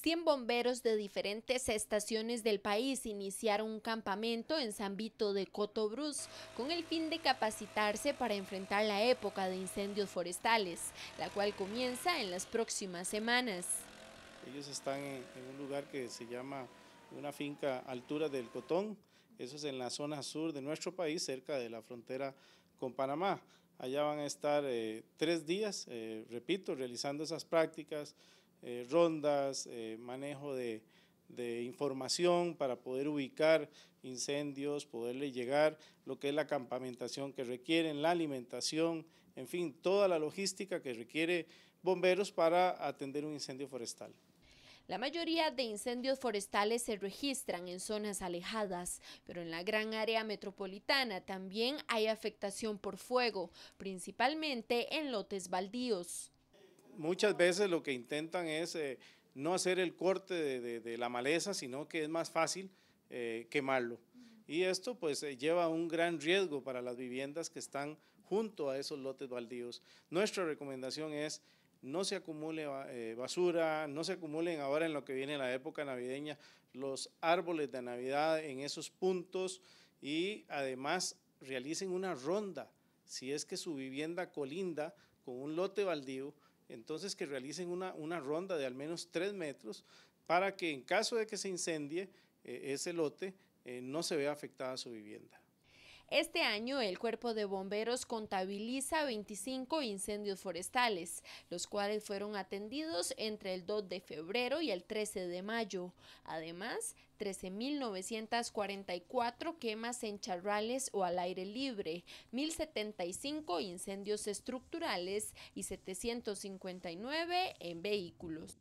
100 bomberos de diferentes estaciones del país iniciaron un campamento en San Vito de Cotobruz con el fin de capacitarse para enfrentar la época de incendios forestales, la cual comienza en las próximas semanas. Ellos están en, un lugar que se llama una finca altura del Cotón, eso es en la zona sur de nuestro país, cerca de la frontera con Panamá. Allá van a estar eh, tres días, eh, repito, realizando esas prácticas, eh, rondas, eh, manejo de, información para poder ubicar incendios, poderle llegar, lo que es la campamentación que requieren, la alimentación, en fin, toda la logística que requiere bomberos para atender un incendio forestal. La mayoría de incendios forestales se registran en zonas alejadas, pero en la gran área metropolitana también hay afectación por fuego, principalmente en lotes baldíos muchas veces lo que intentan es eh, no hacer el corte de, la maleza, sino que es más fácil eh, quemarlo. Y esto pues eh, lleva un gran riesgo para las viviendas que están junto a esos lotes baldíos. Nuestra recomendación es no se acumule basura, no se acumulen ahora en lo que viene la época navideña los árboles de Navidad en esos puntos y además realicen una ronda si es que su vivienda colinda con un lote baldío entonces que realicen una, ronda de al menos tres metros para que en caso de que se incendie eh, ese lote, eh, no se vea afectada su vivienda. Este año el cuerpo de bomberos contabiliza 25 incendios forestales, los cuales fueron atendidos entre el 2 de febrero y el 13 de mayo. Además, 13.944 quemas en charrales o al aire libre, 1.075 incendios estructurales y 759 en vehículos.